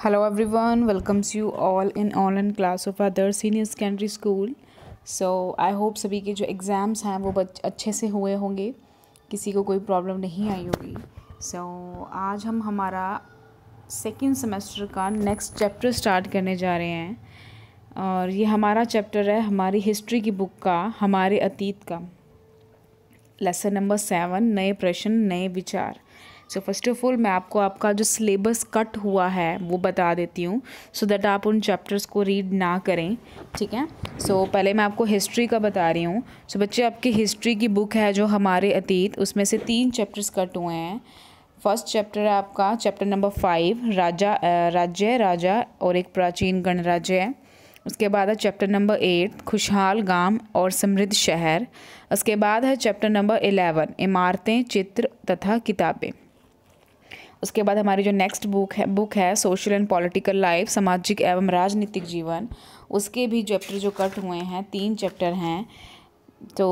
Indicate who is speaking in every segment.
Speaker 1: hello everyone welcomes you all in online class of other senior secondary school so i hope सभी के जो exams हैं वो बच अच्छे से हुए होंगे किसी को कोई प्रॉब्लम नहीं आई होगी सो so, आज हम हमारा सेकेंड सेमेस्टर का नेक्स्ट चैप्टर स्टार्ट करने जा रहे हैं और ये हमारा चैप्टर है हमारी हिस्ट्री की बुक का हमारे अतीत का लेसन नंबर सेवन नए प्रश्न नए विचार सो फर्स्ट ऑफ ऑल मैं आपको आपका जो सिलेबस कट हुआ है वो बता देती हूँ सो दैट आप उन चैप्टर्स को रीड ना करें ठीक है सो so, पहले मैं आपको हिस्ट्री का बता रही हूँ सो so, बच्चे आपकी हिस्ट्री की बुक है जो हमारे अतीत उसमें से तीन चैप्टर्स कट हुए हैं फर्स्ट चैप्टर है आपका चैप्टर नंबर फाइव राजा राज्य राजा और एक प्राचीन गणराज्य है उसके बाद है चैप्टर नंबर एट खुशहाल गांव और समृद्ध शहर उसके बाद है चैप्टर नंबर एलेवन इमारतें चित्र तथा किताबें उसके बाद हमारी जो नेक्स्ट बुक है बुक है सोशल एंड पॉलिटिकल लाइफ सामाजिक एवं राजनीतिक जीवन उसके भी चैप्टर जो कट हुए हैं तीन चैप्टर हैं तो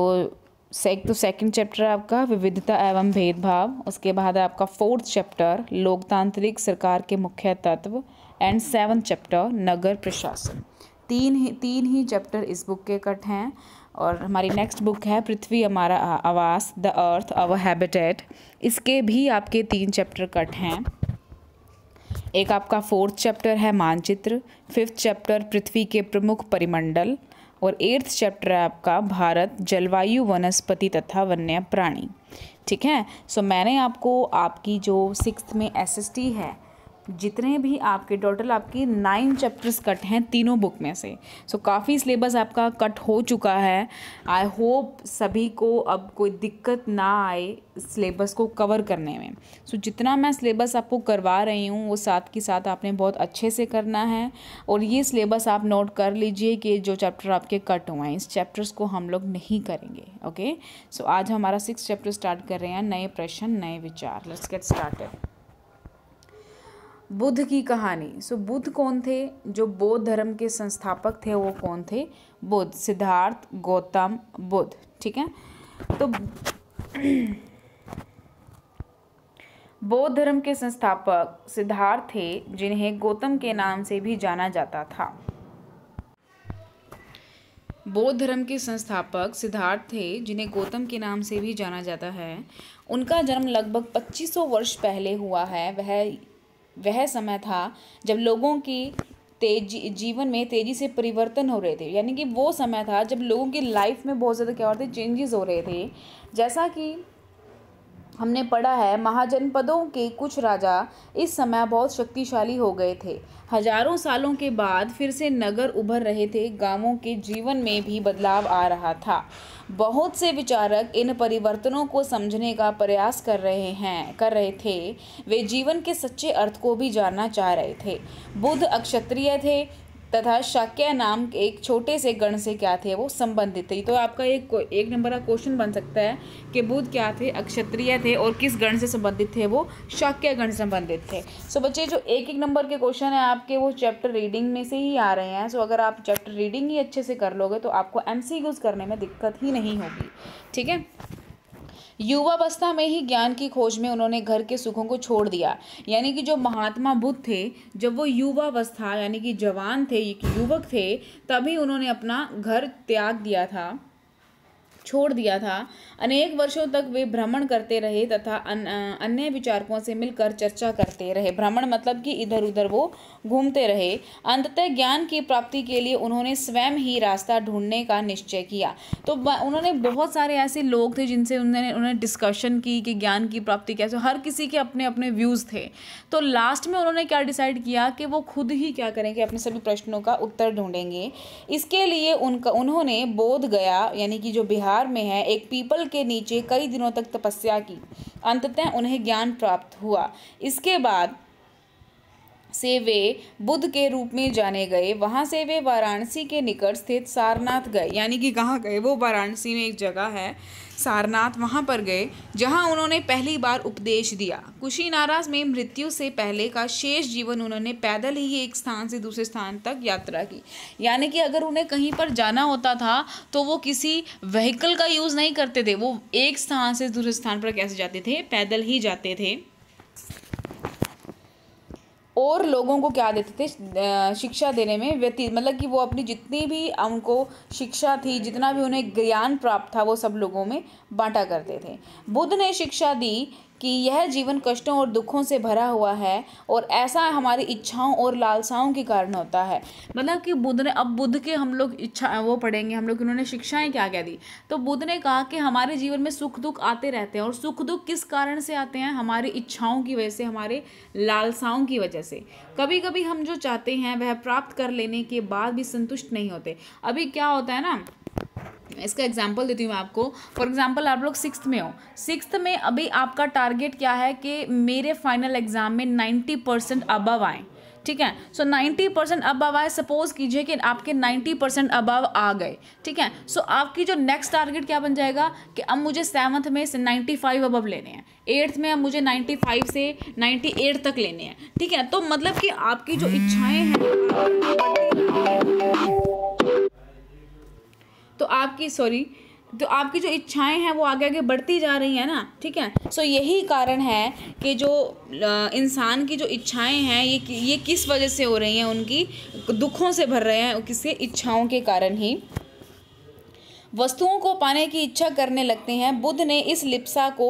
Speaker 1: सेक तो सेकंड चैप्टर आपका विविधता एवं भेदभाव उसके बाद आपका फोर्थ चैप्टर लोकतांत्रिक सरकार के मुख्य तत्व एंड सेवन चैप्टर नगर प्रशासन तीन ही तीन ही चैप्टर इस बुक के कट हैं और हमारी नेक्स्ट बुक है पृथ्वी हमारा आवास द अर्थ आवर हैबिटेट इसके भी आपके तीन चैप्टर कट हैं एक आपका फोर्थ चैप्टर है मानचित्र फिफ्थ चैप्टर पृथ्वी के प्रमुख परिमंडल और एट्थ चैप्टर है आपका भारत जलवायु वनस्पति तथा वन्य प्राणी ठीक है सो मैंने आपको आपकी जो सिक्स में एस है जितने भी आपके टोटल आपके नाइन चैप्टर्स कट हैं तीनों बुक में से सो so, काफ़ी सिलेबस आपका कट हो चुका है आई होप सभी को अब कोई दिक्कत ना आए सिलेबस को कवर करने में सो so, जितना मैं सिलेबस आपको करवा रही हूँ वो साथ के साथ आपने बहुत अच्छे से करना है और ये सिलेबस आप नोट कर लीजिए कि जो चैप्टर आपके कट हुए हैं इस चैप्टर्स को हम लोग नहीं करेंगे ओके okay? सो so, आज हमारा सिक्स चैप्टर स्टार्ट कर रहे हैं नए प्रश्न नए विचार लेट्स गेट स्टार्टेड बुद्ध की कहानी सो बुद्ध कौन थे जो बौद्ध धर्म के संस्थापक थे वो कौन थे बुद्ध सिद्धार्थ गौतम बुद्ध ठीक है तो बौद्ध धर्म के संस्थापक सिद्धार्थ थे जिन्हें गौतम के नाम से भी जाना जाता था बौद्ध धर्म के संस्थापक सिद्धार्थ थे जिन्हें गौतम के नाम से भी जाना जाता है उनका जन्म लगभग 2500 वर्ष पहले हुआ है वह वह समय था जब लोगों की तेजी जीवन में तेज़ी से परिवर्तन हो रहे थे यानी कि वो समय था जब लोगों की लाइफ में बहुत ज़्यादा क्या हो रहे थे चेंजेस हो रहे थे जैसा कि हमने पढ़ा है महाजनपदों के कुछ राजा इस समय बहुत शक्तिशाली हो गए थे हजारों सालों के बाद फिर से नगर उभर रहे थे गांवों के जीवन में भी बदलाव आ रहा था बहुत से विचारक इन परिवर्तनों को समझने का प्रयास कर रहे हैं कर रहे थे वे जीवन के सच्चे अर्थ को भी जानना चाह रहे थे बुद्ध अक्षत्रिय थे तथा शाक्य नाम के एक छोटे से गण से क्या थे वो संबंधित थे तो आपका एक एक नंबर का क्वेश्चन बन सकता है कि बुद्ध क्या थे अक्षत्रिय थे और किस गण से संबंधित थे वो शाक्य गण से संबंधित थे सो बच्चे जो एक एक नंबर के क्वेश्चन हैं आपके वो चैप्टर रीडिंग में से ही आ रहे हैं सो अगर आप चैप्टर रीडिंग ही अच्छे से कर लोगे तो आपको एम करने में दिक्कत ही नहीं होगी ठीक है युवावस्था में ही ज्ञान की खोज में उन्होंने घर के सुखों को छोड़ दिया यानी कि जो महात्मा बुद्ध थे जब वो युवावस्था यानी कि जवान थे युवक थे तभी उन्होंने अपना घर त्याग दिया था छोड़ दिया था अनेक वर्षों तक वे भ्रमण करते रहे तथा अन्य विचारकों से मिलकर चर्चा करते रहे भ्रमण मतलब कि इधर उधर वो घूमते रहे अंततः ज्ञान की प्राप्ति के लिए उन्होंने स्वयं ही रास्ता ढूंढने का निश्चय किया तो उन्होंने बहुत सारे ऐसे लोग थे जिनसे उन्होंने उन्होंने डिस्कशन की कि ज्ञान की प्राप्ति कैसे हर किसी के अपने अपने व्यूज़ थे तो लास्ट में उन्होंने क्या डिसाइड किया कि वो खुद ही क्या करेंगे अपने सभी प्रश्नों का उत्तर ढूंढेंगे इसके लिए उनका उन्होंने बोध गया यानी कि जो बिहार अंधकार में है एक पीपल के नीचे कई दिनों तक तपस्या की अंततः उन्हें ज्ञान प्राप्त हुआ इसके बाद से वे बुद्ध के रूप में जाने गए वहाँ से वे वाराणसी के निकट स्थित सारनाथ गए यानी कि कहाँ गए वो वाराणसी में एक जगह है सारनाथ वहाँ पर गए जहाँ उन्होंने पहली बार उपदेश दिया नाराज में मृत्यु से पहले का शेष जीवन उन्होंने पैदल ही एक स्थान से दूसरे स्थान तक यात्रा की यानी कि अगर उन्हें कहीं पर जाना होता था तो वो किसी व्हीकल का यूज़ नहीं करते थे वो एक स्थान से दूसरे स्थान पर कैसे जाते थे पैदल ही जाते थे और लोगों को क्या देते थे शिक्षा देने में व्यतीत मतलब कि वो अपनी जितनी भी उनको शिक्षा थी जितना भी उन्हें ज्ञान प्राप्त था वो सब लोगों में बांटा करते थे बुद्ध ने शिक्षा दी कि यह जीवन कष्टों और दुखों से भरा हुआ है और ऐसा हमारी इच्छाओं और लालसाओं के कारण होता है मतलब कि बुद्ध ने अब बुद्ध के हम लोग इच्छा वो पढ़ेंगे हम लोग उन्होंने शिक्षाएं क्या क्या दी तो बुद्ध ने कहा कि हमारे जीवन में सुख दुख आते रहते हैं और सुख दुख किस कारण से आते हैं हमारी इच्छाओं की वजह से हमारे लालसाओं की वजह से कभी कभी हम जो चाहते हैं वह प्राप्त कर लेने के बाद भी संतुष्ट नहीं होते अभी क्या होता है ना इसका एग्जाम्पल देती हूँ मैं आपको फॉर एग्जाम्पल आप लोग सिक्स में हो सिक्स में अभी आपका टारगेट क्या है कि मेरे फाइनल एग्जाम में नाइन्टी परसेंट अबव आए ठीक है सो नाइन्टी परसेंट अबव आए सपोज कीजिए कि आपके नाइन्टी परसेंट अबव आ गए ठीक है सो so, आपकी जो नेक्स्ट टारगेट क्या बन जाएगा कि अब मुझे सेवन्थ में से नाइन्टी फाइव अबव लेने हैं एट्थ में अब मुझे नाइन्टी फाइव से नाइन्टी एट तक लेने हैं ठीक है तो मतलब कि आपकी जो इच्छाएँ हैं तो आपकी सॉरी तो आपकी जो इच्छाएं हैं वो आगे आगे बढ़ती जा रही हैं ना ठीक है सो so, यही कारण है कि जो इंसान की जो इच्छाएं हैं ये ये किस वजह से हो रही हैं उनकी दुखों से भर रहे हैं किसी इच्छाओं के कारण ही वस्तुओं को पाने की इच्छा करने लगते हैं बुद्ध ने इस लिप्सा को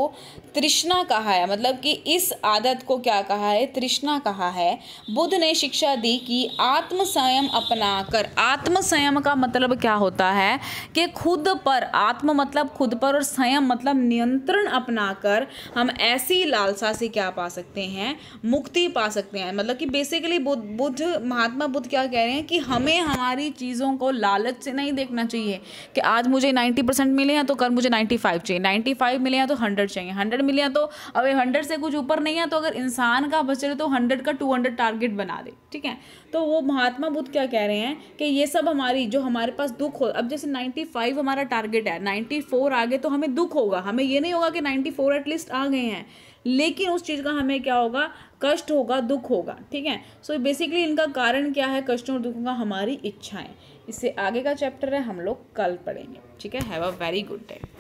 Speaker 1: तृष्णा कहा है मतलब कि इस आदत को क्या कहा है तृष्णा कहा है बुद्ध ने शिक्षा दी कि आत्म संयम अपना कर आत्म संयम का मतलब क्या होता है कि खुद पर आत्म मतलब खुद पर और संयम मतलब नियंत्रण अपना कर हम ऐसी लालसा से क्या पा सकते हैं मुक्ति पा सकते हैं मतलब कि बेसिकली बुद्ध बुद्ध महात्मा बुद्ध क्या कह रहे हैं कि हमें हमारी चीज़ों को लालच से नहीं देखना चाहिए कि आज मुझे 90 परसेंट मिले हैं तो कल मुझे 95 चाहिए 95 मिले हैं तो 100 चाहिए 100 मिले हैं तो अब 100 से कुछ ऊपर नहीं है तो अगर इंसान का रहे तो 100 का 200 टारगेट बना दे ठीक है तो वो महात्मा बुद्ध क्या कह रहे हैं कि ये सब हमारी जो हमारे पास दुख हो अब जैसे नाइन्टी हमारा टारगेट है नाइन्टी आ गए तो हमें दुख होगा हमें ये नहीं होगा कि नाइन्टी एटलीस्ट आ गए हैं लेकिन उस चीज़ का हमें क्या होगा कष्ट होगा दुख होगा ठीक है सो so बेसिकली इनका कारण क्या है कष्टों और दुख का हमारी इच्छाएं इससे आगे का चैप्टर है हम लोग कल पढ़ेंगे ठीक है have a very good day